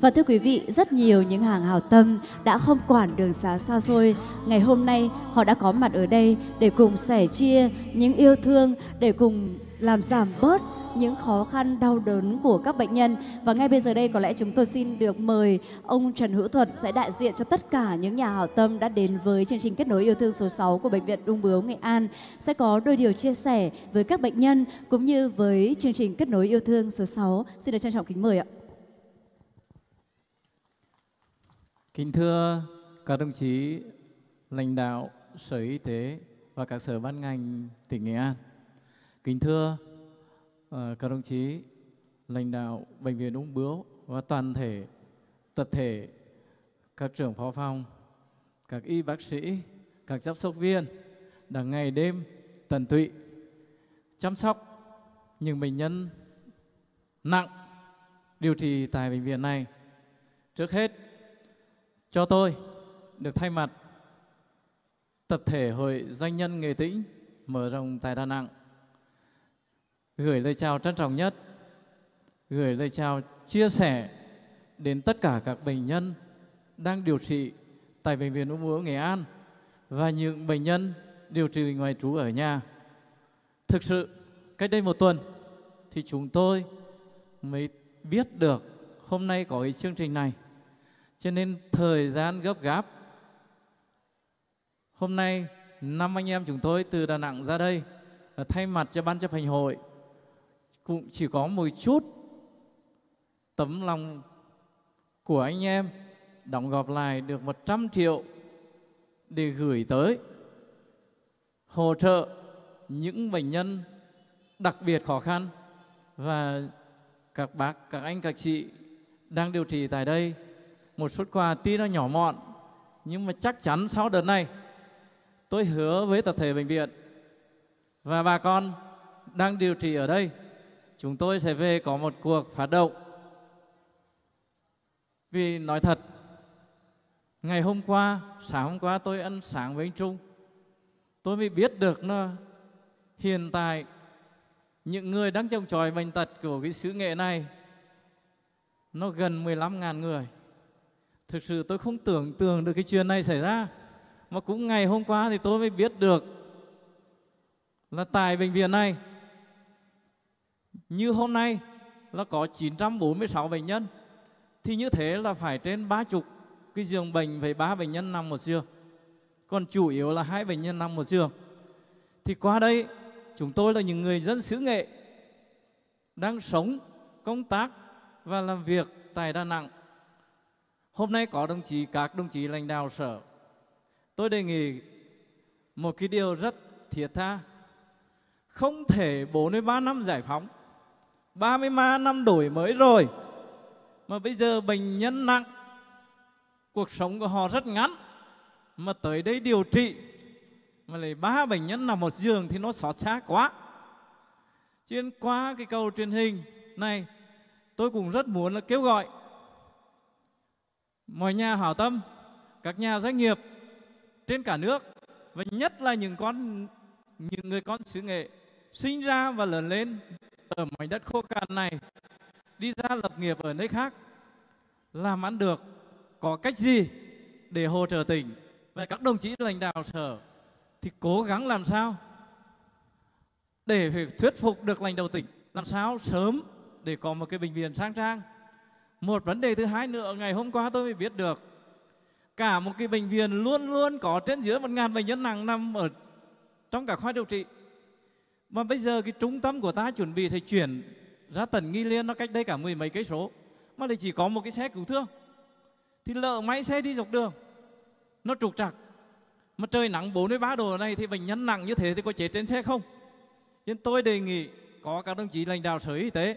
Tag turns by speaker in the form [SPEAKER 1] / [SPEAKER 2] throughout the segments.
[SPEAKER 1] Và thưa quý vị, rất nhiều những hàng hào tâm đã không quản đường xa xa xôi. Ngày hôm nay họ đã có mặt ở đây để cùng sẻ chia những yêu thương, để cùng làm giảm bớt những khó khăn đau đớn của các bệnh nhân và ngay bây giờ đây có lẽ chúng tôi xin được mời ông Trần Hữu Thuật sẽ đại diện cho tất cả những nhà hảo tâm đã đến với chương trình kết nối yêu thương số 6 của bệnh viện Ung bướu Nghệ An sẽ có đôi điều chia sẻ với các bệnh nhân cũng như với chương trình kết nối yêu thương số 6 xin được trân trọng kính mời ạ. Kính thưa các đồng chí lãnh đạo Sở Y tế và các sở ban ngành tỉnh Nghệ An. Kính thưa ờ, các đồng chí lãnh đạo Bệnh viện Ung Bướu và toàn thể, tập thể, các trưởng phó phòng, các y bác sĩ, các chăm sóc viên đã ngày đêm tận tụy chăm sóc những bệnh nhân nặng điều trị tại bệnh viện này. Trước hết, cho tôi được thay mặt tập thể Hội Doanh nhân nghề Tĩnh mở rộng tại Đà Nẵng gửi lời chào trân trọng nhất, gửi lời chào chia sẻ đến tất cả các bệnh nhân đang điều trị tại Bệnh viện Ung bướu Nghệ An và những bệnh nhân điều trị ngoài trú ở nhà. Thực sự, cách đây một tuần thì chúng tôi mới biết được hôm nay có cái chương trình này. Cho nên thời gian gấp gáp. Hôm nay, năm anh em chúng tôi từ Đà Nẵng ra đây thay mặt cho Ban chấp hành hội cũng chỉ có một chút tấm lòng của anh em đóng góp lại được 100 triệu để gửi tới hỗ trợ những bệnh nhân đặc biệt khó khăn và các bác, các anh, các chị đang điều trị tại đây một xuất quà tuy nó nhỏ mọn nhưng mà chắc chắn sau đợt này tôi hứa với tập thể bệnh viện và bà con đang điều trị ở đây chúng tôi sẽ về có một cuộc phát động vì nói thật ngày hôm qua sáng hôm qua tôi ăn sáng với anh Trung tôi mới biết được là hiện tại những người đang trồng tròi bệnh tật của cái xứ nghệ này nó gần 15.000 người Thực sự tôi không tưởng tượng được cái chuyện này xảy ra. Mà cũng ngày hôm qua thì tôi mới biết được là tại bệnh viện này như hôm nay là có 946 bệnh nhân thì như thế là phải trên ba chục cái giường bệnh phải ba bệnh nhân nằm một giường còn chủ yếu là hai bệnh nhân nằm một giường thì qua đây chúng tôi là những người dân xứ nghệ đang sống công tác và làm việc tại Đà Nẵng Hôm nay có đồng chí, các đồng chí lãnh đạo sở. Tôi đề nghị một cái điều rất thiệt tha. Không thể 43 năm giải phóng, 33 năm đổi mới rồi, mà bây giờ bệnh nhân nặng, cuộc sống của họ rất ngắn, mà tới đây điều trị, mà lại ba bệnh nhân nằm một giường thì nó xót xa quá. Chuyên qua cái cầu truyền hình này, tôi cũng rất muốn là kêu gọi mọi nhà hảo tâm, các nhà doanh nghiệp trên cả nước và nhất là những con những người con xứ nghệ sinh ra và lớn lên ở mảnh đất khô cằn này đi ra lập nghiệp ở nơi khác làm ăn được có cách gì để hỗ trợ tỉnh và các đồng chí lãnh đạo sở thì cố gắng làm sao để thuyết phục được lãnh đạo tỉnh làm sao sớm để có một cái bệnh viện sang trang một vấn đề thứ hai nữa, ngày hôm qua tôi mới biết được cả một cái bệnh viện luôn luôn có trên dưới một ngàn bệnh nhân nặng nằm ở trong cả khoa điều trị. Mà bây giờ cái trung tâm của ta chuẩn bị thì chuyển ra tận Nghi Liên nó cách đây cả mười mấy cây số mà lại chỉ có một cái xe cứu thương thì lỡ máy xe đi dọc đường nó trục trặc mà trời nắng 43 độ này thì bệnh nhân nặng như thế thì có chết trên xe không? Nên tôi đề nghị có các đồng chí lãnh đạo Sở Y tế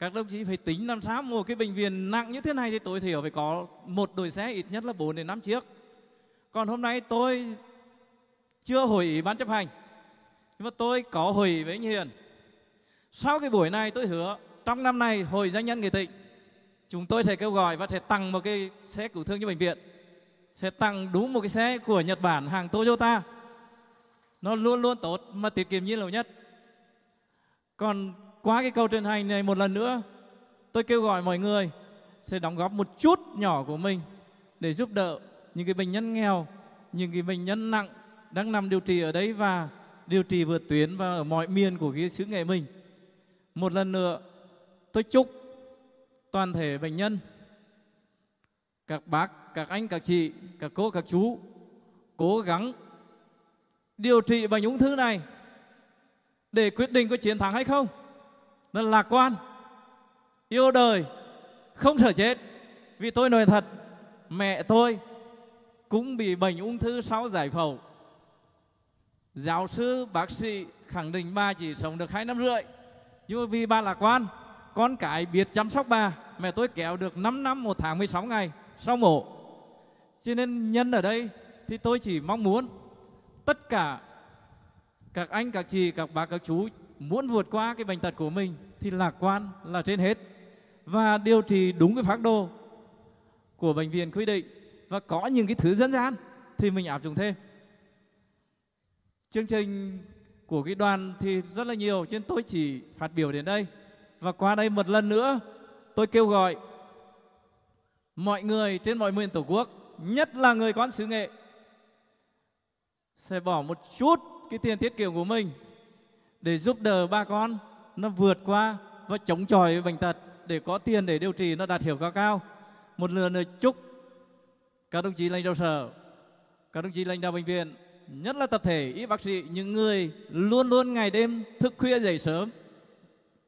[SPEAKER 1] các đồng chí phải tính làm sao mua cái bệnh viện nặng như thế này thì tối thiểu phải có một đội xe ít nhất là 4 đến 5 chiếc. Còn hôm nay tôi chưa hội ý ban chấp hành, nhưng mà tôi có hội ý với anh Hiền. Sau cái buổi này tôi hứa trong năm nay hội doanh nhân người tịnh chúng tôi sẽ kêu gọi và sẽ tặng một cái xe cứu thương cho bệnh viện sẽ tặng đúng một cái xe của Nhật Bản hàng Toyota nó luôn luôn tốt mà tiết kiệm nhiên liệu nhất còn qua cái câu truyền hành này một lần nữa, tôi kêu gọi mọi người sẽ đóng góp một chút nhỏ của mình để giúp đỡ những cái bệnh nhân nghèo, những cái bệnh nhân nặng đang nằm điều trị ở đấy và điều trị vượt tuyến và ở mọi miền của cái xứ nghệ mình. Một lần nữa, tôi chúc toàn thể bệnh nhân, các bác, các anh, các chị, các cô, các chú cố gắng điều trị bệnh ung thư này để quyết định có chiến thắng hay không rất lạc quan yêu đời không sợ chết vì tôi nói thật mẹ tôi cũng bị bệnh ung thư sau giải phẫu giáo sư bác sĩ khẳng định bà chỉ sống được hai năm rưỡi nhưng vì bà lạc quan con cái biết chăm sóc bà mẹ tôi kéo được 5 năm một tháng 16 ngày sau mổ cho nên nhân ở đây thì tôi chỉ mong muốn tất cả các anh các chị các bà các chú muốn vượt qua cái bệnh tật của mình thì lạc quan là trên hết và điều trị đúng cái phác đồ của bệnh viện quy định và có những cái thứ dân gian thì mình áp dụng thêm chương trình của cái đoàn thì rất là nhiều cho tôi chỉ phát biểu đến đây và qua đây một lần nữa tôi kêu gọi mọi người trên mọi miền tổ quốc nhất là người con xứ nghệ sẽ bỏ một chút cái tiền tiết kiệm của mình để giúp đỡ ba con nó vượt qua và chống chọi với bệnh tật để có tiền để điều trị nó đạt hiệu quả cao. Một lần nữa chúc các đồng chí lãnh đạo sở, các đồng chí lãnh đạo bệnh viện, nhất là tập thể y bác sĩ, những người luôn luôn ngày đêm thức khuya dậy sớm,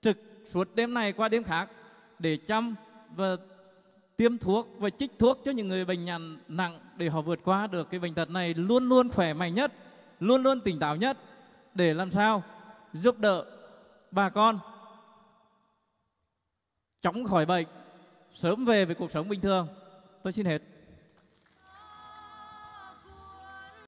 [SPEAKER 1] trực suốt đêm này qua đêm khác để chăm và tiêm thuốc và chích thuốc cho những người bệnh nhàn nặng để họ vượt qua được cái bệnh tật này luôn luôn khỏe mạnh nhất, luôn luôn tỉnh táo nhất để làm sao giúp đỡ bà con chống khỏi bệnh sớm về với cuộc sống bình thường tôi xin hết